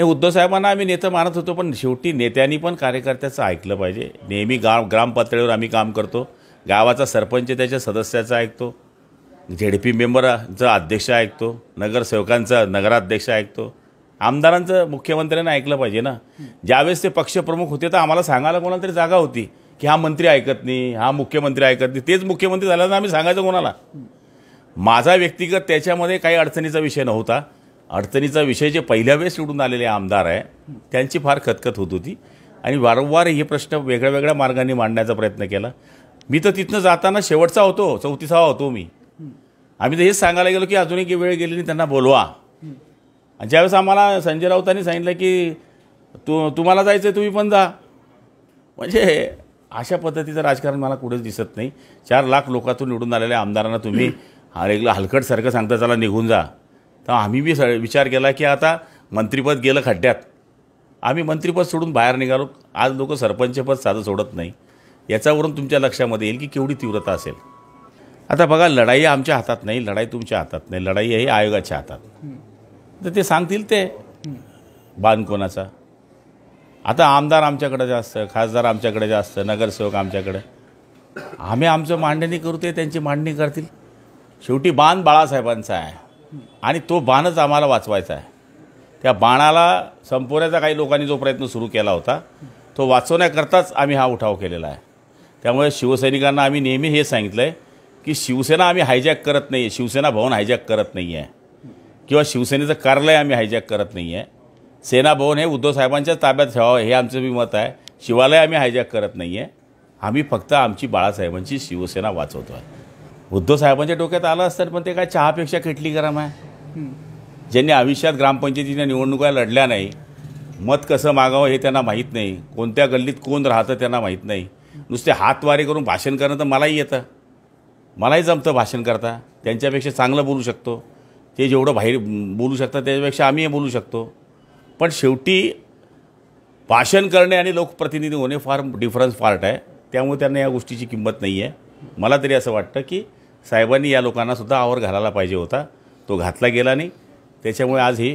हे उद्धव साहेबांना आम्ही नेतं मानत होतो पण शेवटी नेत्यांनी पण कार्यकर्त्याचं ऐकलं पाहिजे नेहमी गाव ग्रामपातळीवर आम्ही काम करतो गावाचा सरपंच त्याच्या सदस्याचा ऐकतो झेडपी मेंबरचा अध्यक्ष ऐकतो नगरसेवकांचा नगराध्यक्ष ऐकतो आमदारांचं मुख्यमंत्र्यांना ऐकलं पाहिजे ना ज्यावेळेस ते पक्षप्रमुख होते तर आम्हाला सांगायला कोणाला तरी जागा होती की हा मंत्री ऐकत नाही हा मुख्यमंत्री ऐकत नाही तेच मुख्यमंत्री झाल्यानं आम्ही सांगायचं कोणाला माझा व्यक्तिगत त्याच्यामध्ये काही अडचणीचा विषय नव्हता अडचणीचा विषय जे पहिल्या वेळेस निवडून आलेले आमदार आहे त्यांची फार खतखत होत होती आणि वारंवार हे प्रश्न वेगळ्या वेगळ्या मार्गाने मांडण्याचा प्रयत्न केला मी तर तिथनं जाताना शेवटचा होतो चौतीसावा होतो मी आम्ही तर हेच सांगायला गेलो की अजून एक वेळ गेलेली त्यांना बोलवा आणि ज्यावेळेस आम्हाला संजय राऊतांनी सांगितलं की तू तुम्हाला जायचं आहे तुम्ही पण जा म्हणजे अशा पद्धतीचं राजकारण मला कुठेच दिसत नाही चार लाख लोकातून निवडून आलेल्या आमदारांना तुम्ही हलकटसारखं सांगता चला निघून जा तर आम्ही बी विचार केला की आता मंत्रिपद गेलं खड्ड्यात आम्ही मंत्रिपद सोडून बाहेर निघालो आज लोक सरपंचपद साधं सोडत नाही याच्यावरून तुमच्या लक्षामध्ये येईल की केवढी तीव्रता असेल आता बघा लढाई आमच्या हातात नाही लढाई तुमच्या हातात नाही लढाई आहे आयोगाच्या हातात तर ते सांगतील ते बांध कोणाचा आता आमदार आमच्याकडे जास्त खासदार आमच्याकडे जास्त नगरसेवक आमच्याकडे आम्ही आमचं मांडणी करू ते त्यांची मांडणी करतील शेवटी बांध बाळासाहेबांचा आहे आणि तो बाणच आम्हाला वाचवायचा आहे त्या बाणाला संपवण्याचा काही लोकांनी जो प्रयत्न सुरू केला होता तो वाचवण्याकरताच आम्ही हा उठाव केलेला आहे त्यामुळे शिवसैनिकांना आम्ही नेहमी हे सांगितलं आहे की शिवसेना आम्ही हायजॅक करत नाही आहे शिवसेना भवन हायजॅक करत नाही आहे किंवा शिवसेनेचं कार्यालय आम्ही हायजॅक करत नाही आहे सेना भवन हे उद्धव साहेबांच्या ताब्यात ठेवावं हे आमचं मी मत आहे शिवालय आम्ही हायजॅक करत नाही आहे आम्ही फक्त आमची बाळासाहेबांची शिवसेना वाचवतो आहे उद्धव साहेबांच्या डोक्यात आलं असतं पण ते काय चहापेक्षा खेटली गरम आहे ज्यांनी आयुष्यात ग्रामपंचायतीच्या निवडणुका लढल्या नाही मत कसं मागावं हे त्यांना माहीत नाही कोणत्या गल्लीत कोण राहतं त्यांना माहीत नाही नुसते हातवारे करून भाषण करणं तर मलाही येतं मलाही जमतं भाषण करता त्यांच्यापेक्षा चांगलं बोलू शकतो ते जेवढं बाहेर बोलू शकतात त्याच्यापेक्षा आम्ही बोलू शकतो पण शेवटी भाषण करणे आणि लोकप्रतिनिधी होणे फार डिफरन्स पार्ट आहे त्यामुळे त्यांना या गोष्टीची किंमत नाही आहे मला तरी असं वाटतं की साहेबांनी या लोकांना सुद्धा आवर घालायला पाहिजे होता तो घातला गेला नाही त्याच्यामुळे आज ही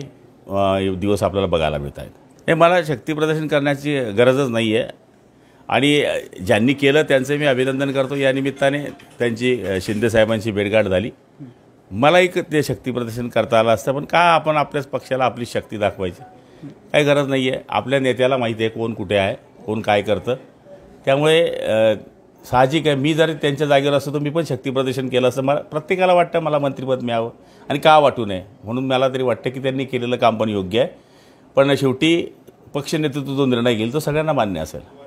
दिवस आपल्याला बघायला मिळत आहेत हे मला शक्तीप्रदर्शन करण्याची गरजच नाही आहे आणि ज्यांनी केलं त्यांचं मी अभिनंदन करतो या निमित्ताने त्यांची शिंदेसाहेबांची भेटगाठ झाली मला एक ते शक्तीप्रदर्शन करता आलं असतं पण का आपण आपल्याच पक्षाला आपली शक्ती दाखवायची काही गरज नाही आहे आपल्या नेत्याला माहिती आहे कोण कुठे आहे कोण काय करतं त्यामुळे साहजिक आहे मी जर त्यांच्या जागेवर असतो तर मी पण शक्तीप्रदर्शन केलं असं मला प्रत्येकाला वाटतं मला मंत्रिपद मिळावं आणि का वाटू नये म्हणून मला तरी वाटतं की त्यांनी केलेलं काम पण योग्य आहे पण शेवटी पक्षनेतृत्व जो निर्णय घेईल तो सगळ्यांना मान्य असेल